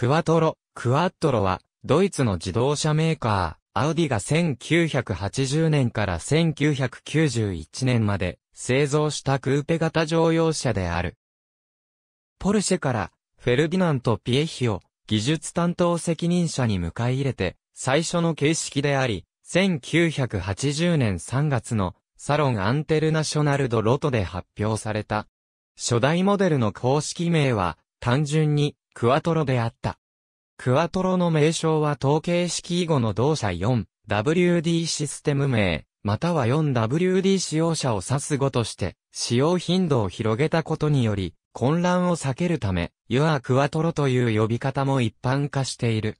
クワトロ、クワットロは、ドイツの自動車メーカー、アウディが1980年から1991年まで製造したクーペ型乗用車である。ポルシェから、フェルディナント・ピエヒを技術担当責任者に迎え入れて、最初の形式であり、1980年3月のサロンアンテルナショナルドロトで発表された。初代モデルの公式名は、単純にクワトロであった。クワトロの名称は統計式以後の同社 4WD システム名、または 4WD 使用者を指す語として、使用頻度を広げたことにより、混乱を避けるため、ユアクワトロという呼び方も一般化している。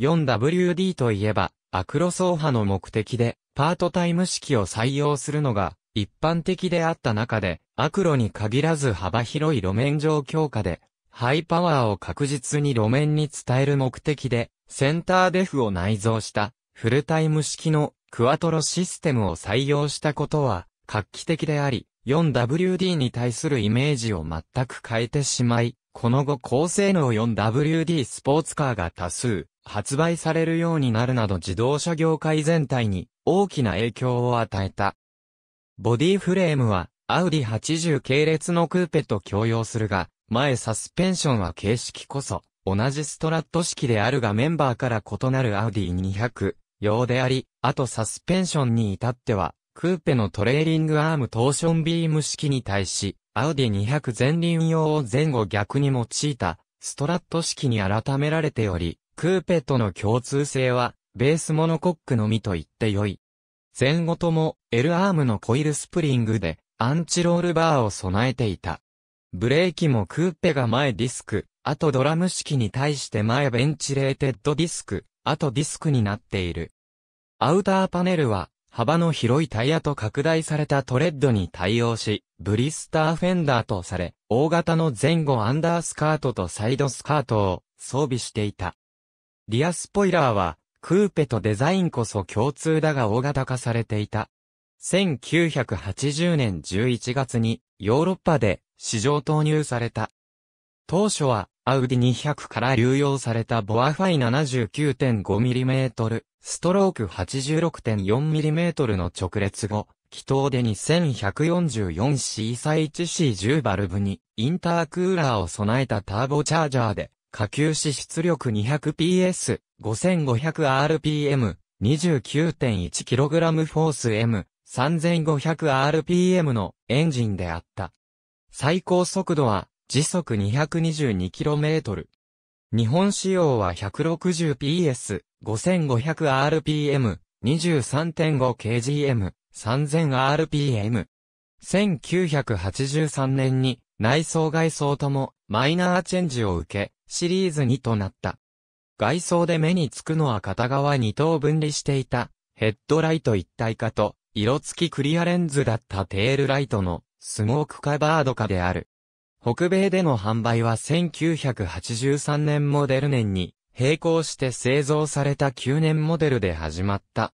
4WD といえば、アクロ走破の目的で、パートタイム式を採用するのが、一般的であった中で、アクロに限らず幅広い路面上強化で、ハイパワーを確実に路面に伝える目的で、センターデフを内蔵したフルタイム式のクワトロシステムを採用したことは画期的であり、4WD に対するイメージを全く変えてしまい、この後高性能 4WD スポーツカーが多数発売されるようになるなど自動車業界全体に大きな影響を与えた。ボディフレームはアウディ80系列のクーペと共用するが、前サスペンションは形式こそ、同じストラット式であるがメンバーから異なるアウディ200用であり、あとサスペンションに至っては、クーペのトレーリングアームトーションビーム式に対し、アウディ200前輪用を前後逆に用いた、ストラット式に改められており、クーペとの共通性は、ベースモノコックのみと言ってよい。前後とも、L アームのコイルスプリングで、アンチロールバーを備えていた。ブレーキもクーペが前ディスク、あとドラム式に対して前ベンチレーテッドディスク、あとディスクになっている。アウターパネルは、幅の広いタイヤと拡大されたトレッドに対応し、ブリスターフェンダーとされ、大型の前後アンダースカートとサイドスカートを装備していた。リアスポイラーは、クーペとデザインこそ共通だが大型化されていた。1980年11月に、ヨーロッパで市場投入された。当初は、アウディ200から流用されたボアファイ 79.5mm、ストローク 86.4mm の直列後、気筒で 2144C1C10 バルブに、インタークーラーを備えたターボチャージャーで、下級し出力 200PS、5500rpm、29.1kg フォース M、3500rpm のエンジンであった。最高速度は時速 222km。日本仕様は 160PS、5500rpm、23.5kgm、3000rpm。1983年に内装外装ともマイナーチェンジを受け、シリーズ2となった。外装で目につくのは片側2等分離していたヘッドライト一体化と色付きクリアレンズだったテールライトのスモークカバード化である。北米での販売は1983年モデル年に、並行して製造された9年モデルで始まった。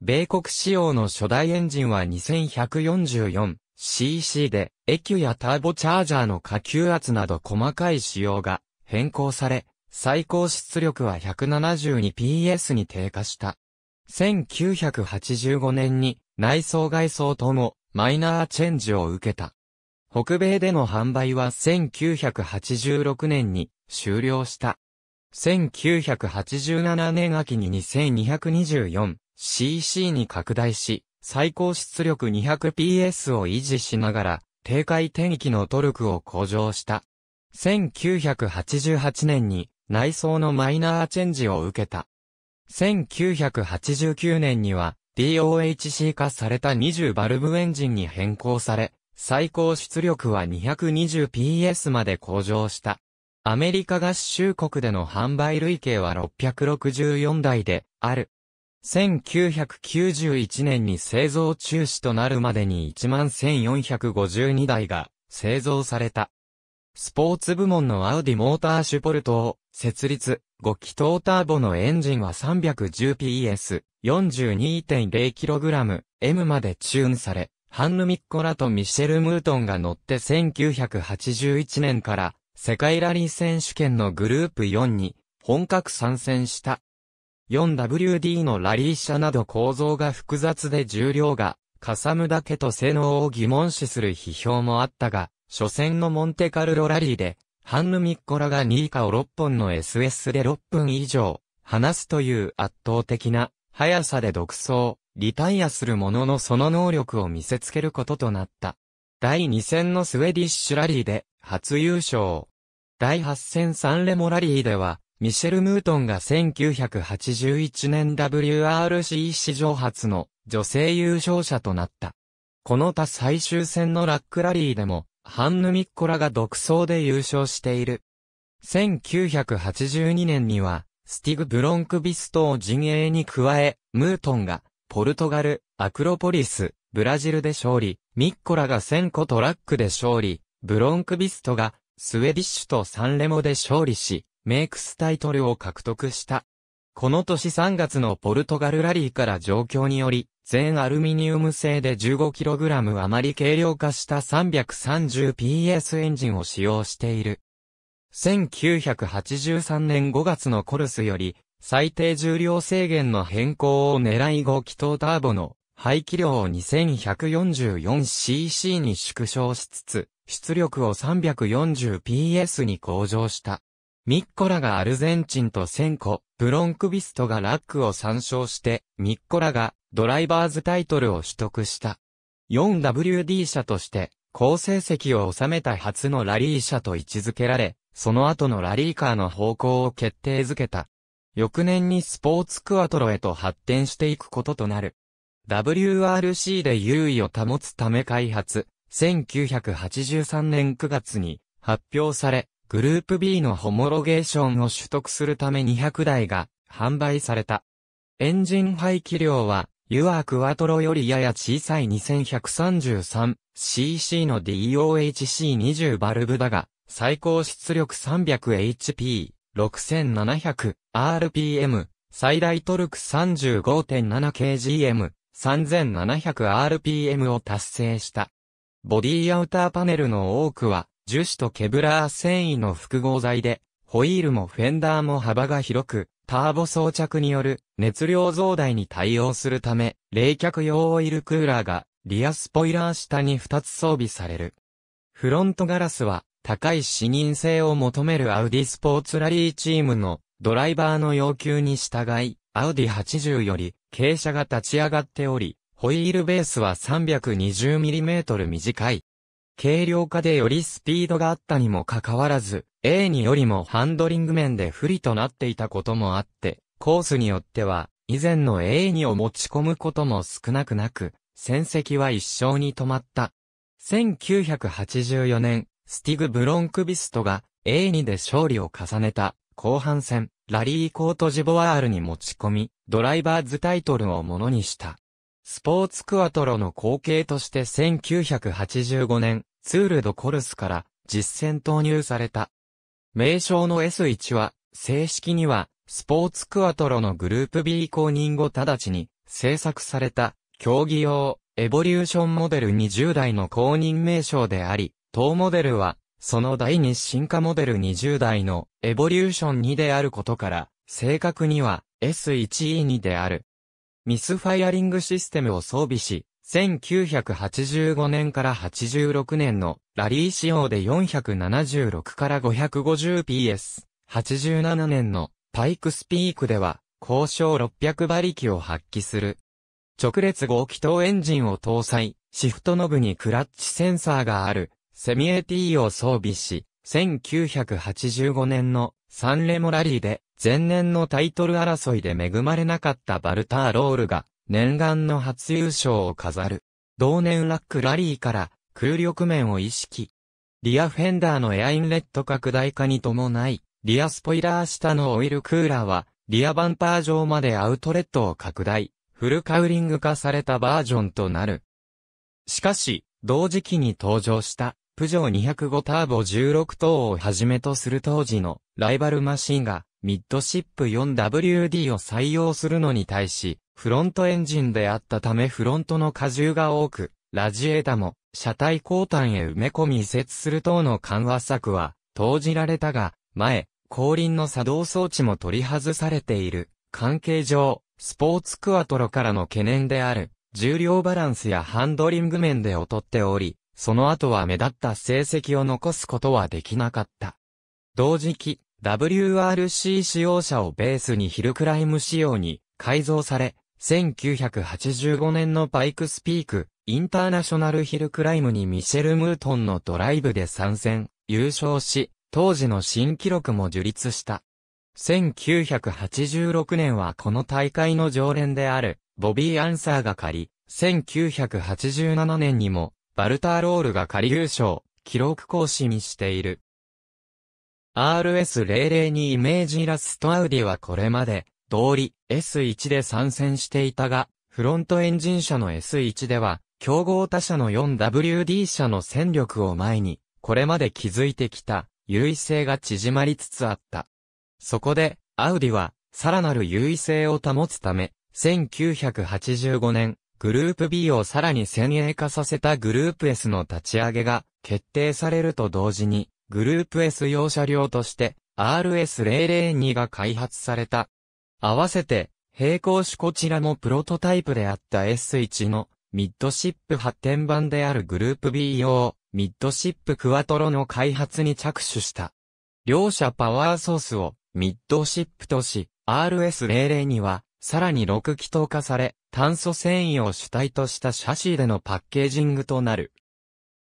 米国仕様の初代エンジンは 2144cc で、エキュやターボチャージャーの下級圧など細かい仕様が変更され、最高出力は 172PS に低下した。1985年に内装外装ともマイナーチェンジを受けた。北米での販売は1986年に終了した。1987年秋に 2224cc に拡大し、最高出力 200PS を維持しながら、低回転機のトルクを向上した。1988年に内装のマイナーチェンジを受けた。1989年には DOHC 化された20バルブエンジンに変更され、最高出力は 220PS まで向上した。アメリカ合衆国での販売累計は664台である。1991年に製造中止となるまでに11,452台が製造された。スポーツ部門のアウディモーターシュポルトを設立、5気筒ターボのエンジンは 310PS、42.0kg、M までチューンされ、ハンヌ・ミッコラとミシェル・ムートンが乗って1981年から世界ラリー選手権のグループ4に本格参戦した。4WD のラリー車など構造が複雑で重量がかさむだけと性能を疑問視する批評もあったが、初戦のモンテカルロラリーで、ハンヌ・ミッコラが2位下を6本の SS で6分以上、離すという圧倒的な速さで独走、リタイアするもののその能力を見せつけることとなった。第2戦のスウェディッシュラリーで初優勝。第8戦サンレモラリーでは、ミシェル・ムートンが1981年 WRC 史上初の女性優勝者となった。この他最終戦のラックラリーでもハンヌミッコラが独走で優勝している。1982年には、スティグ・ブロンクビストを陣営に加え、ムートンが、ポルトガル、アクロポリス、ブラジルで勝利、ミッコラが1000個トラックで勝利、ブロンクビストが、スウェディッシュとサンレモで勝利し、メイクスタイトルを獲得した。この年3月のポルトガルラリーから状況により、全アルミニウム製で 15kg 余り軽量化した 330PS エンジンを使用している。1983年5月のコルスより、最低重量制限の変更を狙い5気筒ターボの排気量を 2144cc に縮小しつつ、出力を 340PS に向上した。ミッコラがアルゼンチンとセンコ、ブロンクビストがラックを参照して、ミッコラがドライバーズタイトルを取得した。4WD 車として、好成績を収めた初のラリー車と位置づけられ、その後のラリーカーの方向を決定づけた。翌年にスポーツクアトロへと発展していくこととなる。WRC で優位を保つため開発、1983年9月に発表され、グループ B のホモロゲーションを取得するため200台が販売された。エンジン排気量は、ユアークワトロよりやや小さい 2133cc の DOHC20 バルブだが、最高出力 300HP、6700rpm、最大トルク 35.7kgm、3700rpm を達成した。ボディアウターパネルの多くは、樹脂とケブラー繊維の複合材で、ホイールもフェンダーも幅が広く、ターボ装着による熱量増大に対応するため、冷却用オイルクーラーがリアスポイラー下に2つ装備される。フロントガラスは高い視認性を求めるアウディスポーツラリーチームのドライバーの要求に従い、アウディ80より傾斜が立ち上がっており、ホイールベースは 320mm 短い軽量化でよりスピードがあったにもかかわらず、A2 よりもハンドリング面で不利となっていたこともあって、コースによっては、以前の A2 を持ち込むことも少なくなく、戦績は一生に止まった。1984年、スティグ・ブロンクビストが A2 で勝利を重ねた後半戦、ラリーコートジボワールに持ち込み、ドライバーズタイトルをものにした。スポーツクアトロの後継として1985年、ツール・ド・コルスから実戦投入された。名称の S1 は、正式には、スポーツクアトロのグループ B 公認後直ちに制作された、競技用、エボリューションモデル20代の公認名称であり、当モデルは、その第2進化モデル20代のエボリューション2であることから、正確には S1E2 である。ミスファイアリングシステムを装備し、1985年から86年のラリー仕様で476から 550PS、87年のパイクスピークでは、交渉600馬力を発揮する。直列5気筒エンジンを搭載、シフトノブにクラッチセンサーがある、セミエィを装備し、1985年のサンレモラリーで前年のタイトル争いで恵まれなかったバルターロールが、念願の初優勝を飾る。同年ラックラリーから空力面を意識。リアフェンダーのエアインレット拡大化に伴い、リアスポイラー下のオイルクーラーは、リアバンパー上までアウトレットを拡大、フルカウリング化されたバージョンとなる。しかし、同時期に登場した、プジョー205ターボ16等をはじめとする当時のライバルマシンが、ミッドシップ 4WD を採用するのに対し、フロントエンジンであったためフロントの荷重が多く、ラジエータも車体後端へ埋め込み移設する等の緩和策は投じられたが、前、後輪の作動装置も取り外されている。関係上、スポーツクアトロからの懸念である、重量バランスやハンドリング面で劣っており、その後は目立った成績を残すことはできなかった。同時期、WRC 使用車をベースにヒルクライム仕様に改造され、1985年のパイクスピーク、インターナショナルヒルクライムにミシェル・ムートンのドライブで参戦、優勝し、当時の新記録も樹立した。1986年はこの大会の常連である、ボビー・アンサーが借り、1987年にも、バルターロールが借り優勝、記録更新している。RS002 イメージラストアウディはこれまで、通り S1 で参戦していたが、フロントエンジン車の S1 では、競合他社の 4WD 車の戦力を前に、これまで築いてきた優位性が縮まりつつあった。そこで、アウディは、さらなる優位性を保つため、1985年、グループ B をさらに先鋭化させたグループ S の立ち上げが決定されると同時に、グループ S 用車両として RS002 が開発された。合わせて、並行種こちらもプロトタイプであった S1 のミッドシップ発展版であるグループ B 用ミッドシップクワトロの開発に着手した。両者パワーソースをミッドシップとし、RS00 2はさらに6気筒化され、炭素繊維を主体としたシャシーでのパッケージングとなる。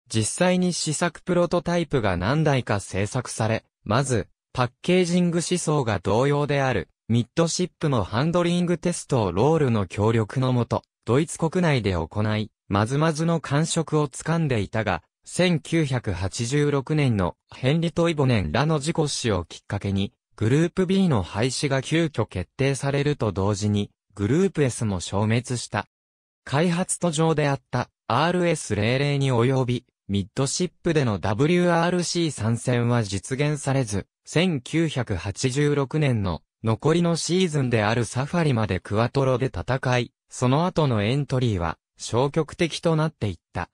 実際に試作プロトタイプが何台か制作され、まず、パッケージング思想が同様である、ミッドシップのハンドリングテストをロールの協力のもと、ドイツ国内で行い、まずまずの感触をつかんでいたが、1986年のヘンリトイボネンらの事故死をきっかけに、グループ B の廃止が急遽決定されると同時に、グループ S も消滅した。開発途上であった RS00 に及び、ミッドシップでの WRC 参戦は実現されず、1986年の残りのシーズンであるサファリまでクワトロで戦い、その後のエントリーは消極的となっていった。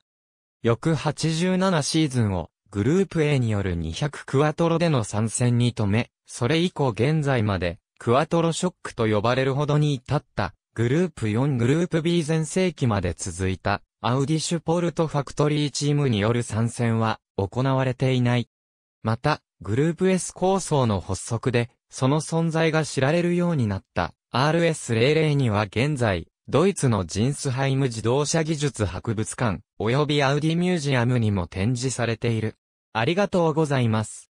翌87シーズンをグループ A による200クワトロでの参戦に止め、それ以降現在までクワトロショックと呼ばれるほどに至ったグループ4グループ B 全盛期まで続いたアウディシュポルトファクトリーチームによる参戦は行われていない。また、グループ S 構想の発足で、その存在が知られるようになった RS00 には現在、ドイツのジンスハイム自動車技術博物館、及びアウディミュージアムにも展示されている。ありがとうございます。